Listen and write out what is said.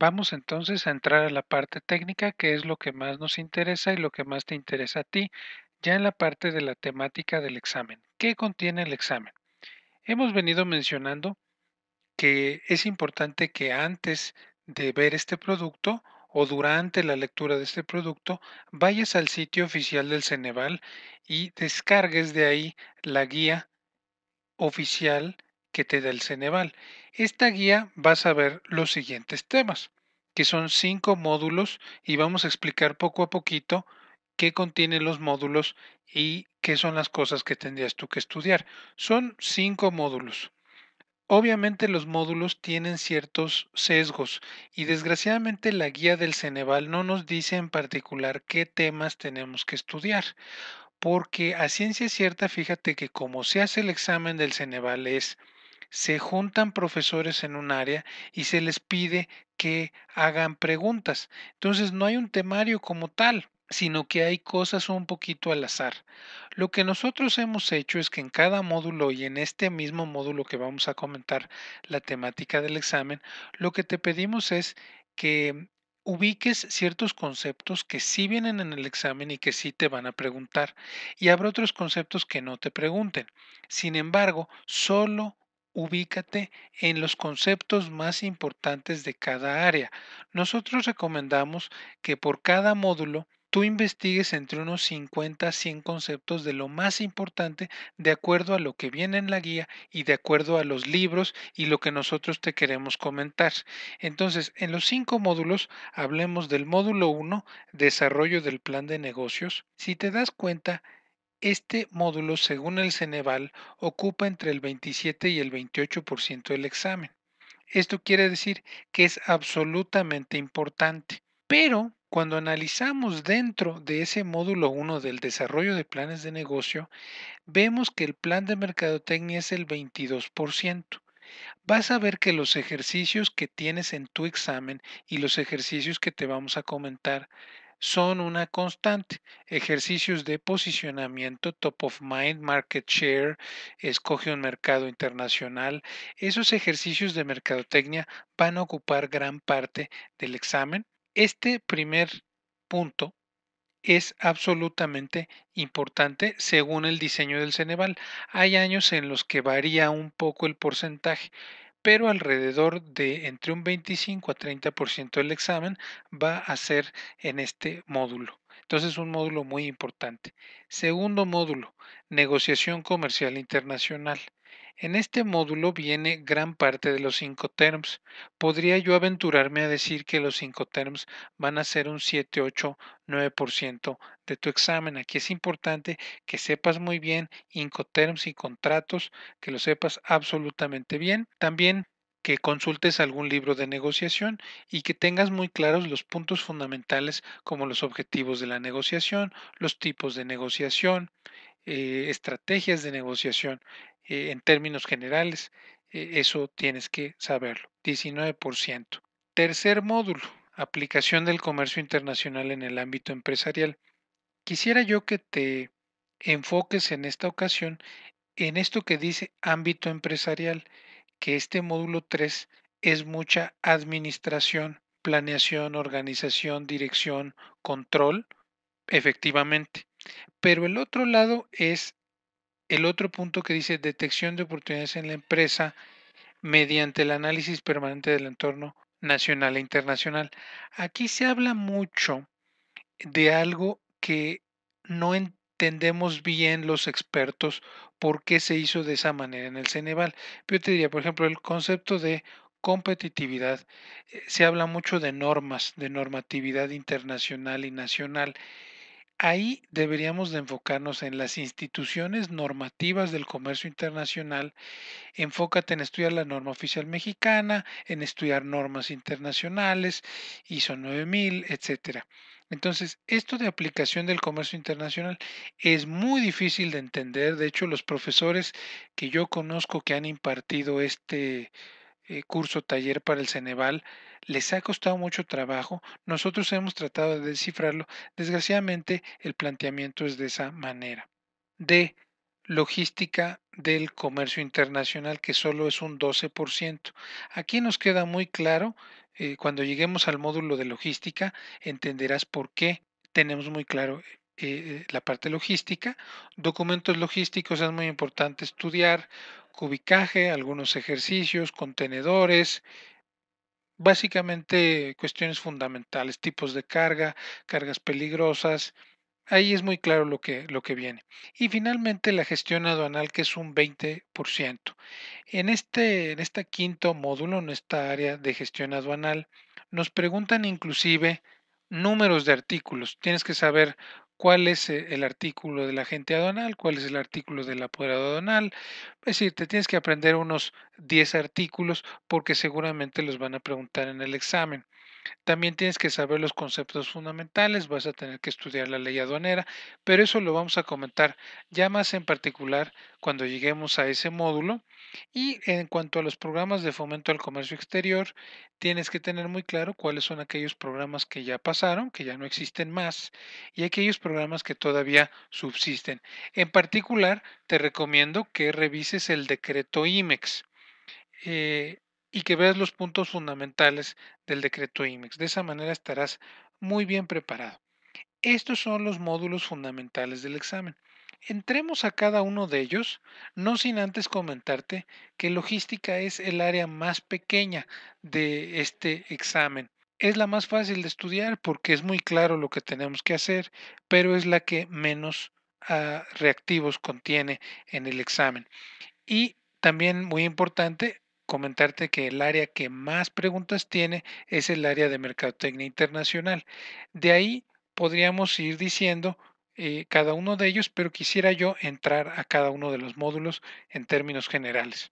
Vamos entonces a entrar a la parte técnica, que es lo que más nos interesa y lo que más te interesa a ti, ya en la parte de la temática del examen. ¿Qué contiene el examen? Hemos venido mencionando que es importante que antes de ver este producto o durante la lectura de este producto, vayas al sitio oficial del Ceneval y descargues de ahí la guía oficial que te da el Ceneval. Esta guía vas a ver los siguientes temas, que son cinco módulos y vamos a explicar poco a poquito qué contienen los módulos y qué son las cosas que tendrías tú que estudiar. Son cinco módulos. Obviamente los módulos tienen ciertos sesgos y desgraciadamente la guía del Ceneval no nos dice en particular qué temas tenemos que estudiar, porque a ciencia cierta fíjate que como se hace el examen del Ceneval es se juntan profesores en un área y se les pide que hagan preguntas. Entonces no hay un temario como tal, sino que hay cosas un poquito al azar. Lo que nosotros hemos hecho es que en cada módulo y en este mismo módulo que vamos a comentar la temática del examen, lo que te pedimos es que ubiques ciertos conceptos que sí vienen en el examen y que sí te van a preguntar, y habrá otros conceptos que no te pregunten. Sin embargo, solo ubícate en los conceptos más importantes de cada área. Nosotros recomendamos que por cada módulo tú investigues entre unos 50 a 100 conceptos de lo más importante de acuerdo a lo que viene en la guía y de acuerdo a los libros y lo que nosotros te queremos comentar. Entonces, en los cinco módulos hablemos del módulo 1, desarrollo del plan de negocios. Si te das cuenta, este módulo, según el Ceneval, ocupa entre el 27 y el 28% del examen. Esto quiere decir que es absolutamente importante. Pero cuando analizamos dentro de ese módulo 1 del desarrollo de planes de negocio, vemos que el plan de mercadotecnia es el 22%. Vas a ver que los ejercicios que tienes en tu examen y los ejercicios que te vamos a comentar son una constante. Ejercicios de posicionamiento, top of mind, market share, escoge un mercado internacional. Esos ejercicios de mercadotecnia van a ocupar gran parte del examen. Este primer punto es absolutamente importante según el diseño del Ceneval. Hay años en los que varía un poco el porcentaje pero alrededor de entre un 25 a 30% del examen va a ser en este módulo. Entonces, es un módulo muy importante. Segundo módulo, negociación comercial internacional. En este módulo viene gran parte de los Incoterms. Podría yo aventurarme a decir que los Incoterms van a ser un 7, 8, 9% de tu examen. Aquí es importante que sepas muy bien incoterms y contratos, que lo sepas absolutamente bien. También que consultes algún libro de negociación y que tengas muy claros los puntos fundamentales como los objetivos de la negociación, los tipos de negociación, eh, estrategias de negociación, eh, en términos generales, eh, eso tienes que saberlo. 19%. Tercer módulo, aplicación del comercio internacional en el ámbito empresarial. Quisiera yo que te enfoques en esta ocasión en esto que dice ámbito empresarial, que este módulo 3 es mucha administración, planeación, organización, dirección, control, efectivamente. Pero el otro lado es el otro punto que dice detección de oportunidades en la empresa mediante el análisis permanente del entorno nacional e internacional. Aquí se habla mucho de algo que no entendemos bien los expertos por qué se hizo de esa manera en el Ceneval. Yo te diría, por ejemplo, el concepto de competitividad. Eh, se habla mucho de normas, de normatividad internacional y nacional. Ahí deberíamos de enfocarnos en las instituciones normativas del comercio internacional. Enfócate en estudiar la norma oficial mexicana, en estudiar normas internacionales, ISO 9000, etcétera. Entonces, esto de aplicación del comercio internacional es muy difícil de entender. De hecho, los profesores que yo conozco que han impartido este eh, curso taller para el Ceneval les ha costado mucho trabajo. Nosotros hemos tratado de descifrarlo. Desgraciadamente, el planteamiento es de esa manera. de Logística del comercio internacional, que solo es un 12%. Aquí nos queda muy claro, eh, cuando lleguemos al módulo de logística, entenderás por qué tenemos muy claro eh, la parte logística. Documentos logísticos es muy importante estudiar cubicaje, algunos ejercicios, contenedores, básicamente cuestiones fundamentales, tipos de carga, cargas peligrosas. Ahí es muy claro lo que, lo que viene. Y finalmente la gestión aduanal, que es un 20%. En este, en este quinto módulo, en esta área de gestión aduanal, nos preguntan inclusive números de artículos. Tienes que saber cuál es e, el artículo de la gente adonal, cuál es el artículo del apoderado adonal. Es decir, te tienes que aprender unos 10 artículos porque seguramente los van a preguntar en el examen. También tienes que saber los conceptos fundamentales, vas a tener que estudiar la ley aduanera, pero eso lo vamos a comentar ya más en particular cuando lleguemos a ese módulo. Y en cuanto a los programas de fomento al comercio exterior, tienes que tener muy claro cuáles son aquellos programas que ya pasaron, que ya no existen más, y aquellos programas que todavía subsisten. En particular, te recomiendo que revises el decreto IMEX. Eh, y que veas los puntos fundamentales del decreto IMEX. De esa manera estarás muy bien preparado. Estos son los módulos fundamentales del examen. Entremos a cada uno de ellos, no sin antes comentarte que logística es el área más pequeña de este examen. Es la más fácil de estudiar porque es muy claro lo que tenemos que hacer, pero es la que menos ah, reactivos contiene en el examen. Y también muy importante, comentarte que el área que más preguntas tiene es el área de Mercadotecnia Internacional. De ahí podríamos ir diciendo eh, cada uno de ellos, pero quisiera yo entrar a cada uno de los módulos en términos generales.